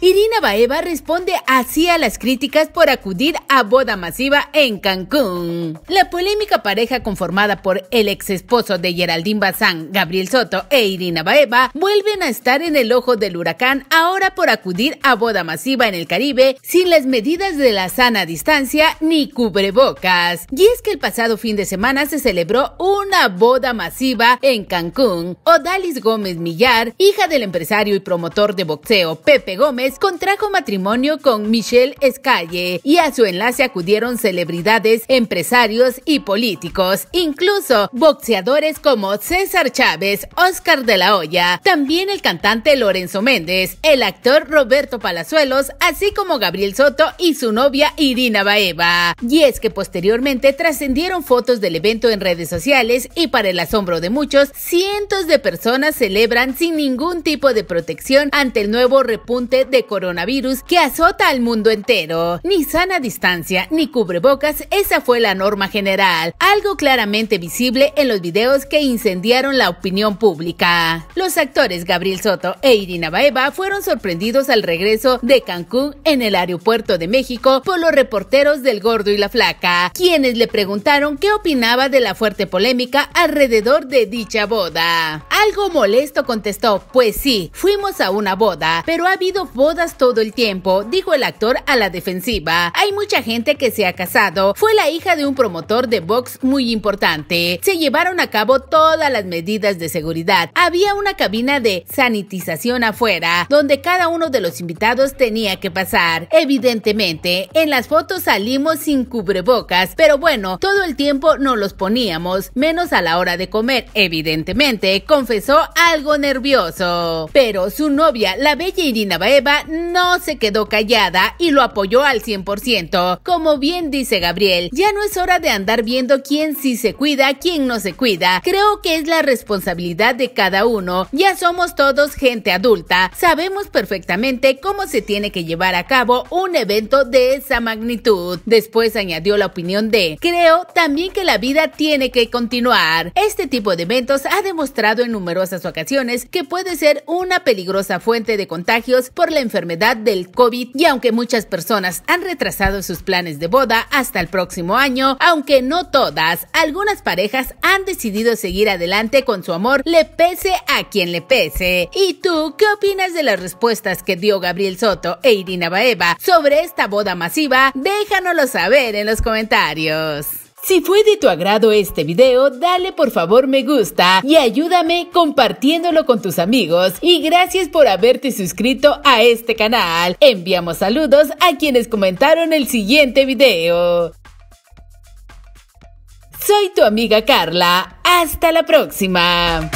Irina Baeva responde así a las críticas por acudir a boda masiva en Cancún. La polémica pareja conformada por el ex esposo de Geraldine Bazán, Gabriel Soto e Irina Baeva vuelven a estar en el ojo del huracán ahora por acudir a boda masiva en el Caribe sin las medidas de la sana distancia ni cubrebocas. Y es que el pasado fin de semana se celebró una boda masiva en Cancún. Odalis Gómez Millar, hija del empresario y promotor de boxeo Pepe Gómez, contrajo matrimonio con Michelle Escalle y a su enlace acudieron celebridades, empresarios y políticos, incluso boxeadores como César Chávez, Oscar de la Hoya, también el cantante Lorenzo Méndez, el actor Roberto Palazuelos, así como Gabriel Soto y su novia Irina Baeva. Y es que posteriormente trascendieron fotos del evento en redes sociales y para el asombro de muchos, cientos de personas celebran sin ningún tipo de protección ante el nuevo repunte de de coronavirus que azota al mundo entero. Ni sana distancia, ni cubrebocas, esa fue la norma general, algo claramente visible en los videos que incendiaron la opinión pública. Los actores Gabriel Soto e Irina Baeva fueron sorprendidos al regreso de Cancún en el aeropuerto de México por los reporteros del Gordo y la Flaca, quienes le preguntaron qué opinaba de la fuerte polémica alrededor de dicha boda. Algo molesto contestó, pues sí, fuimos a una boda, pero ha habido bodas todo el tiempo, dijo el actor a la defensiva. Hay mucha gente que se ha casado. Fue la hija de un promotor de box muy importante. Se llevaron a cabo todas las medidas de seguridad. Había una cabina de sanitización afuera, donde cada uno de los invitados tenía que pasar. Evidentemente, en las fotos salimos sin cubrebocas, pero bueno, todo el tiempo no los poníamos, menos a la hora de comer, evidentemente, confesó algo nervioso. Pero su novia, la bella Irina Baeva, no se quedó callada y lo apoyó al 100%. Como bien dice Gabriel, ya no es hora de andar viendo quién sí se cuida, quién no se cuida. Creo que es la responsabilidad de cada uno. Ya somos todos gente adulta. Sabemos perfectamente cómo se tiene que llevar a cabo un evento de esa magnitud. Después añadió la opinión de, creo también que la vida tiene que continuar. Este tipo de eventos ha demostrado en numerosas ocasiones que puede ser una peligrosa fuente de contagios por la enfermedad del COVID y aunque muchas personas han retrasado sus planes de boda hasta el próximo año, aunque no todas, algunas parejas han decidido seguir adelante con su amor, le pese a quien le pese. ¿Y tú qué opinas de las respuestas que dio Gabriel Soto e Irina Baeva sobre esta boda masiva? Déjanoslo saber en los comentarios. Si fue de tu agrado este video, dale por favor me gusta y ayúdame compartiéndolo con tus amigos. Y gracias por haberte suscrito a este canal. Enviamos saludos a quienes comentaron el siguiente video. Soy tu amiga Carla. Hasta la próxima.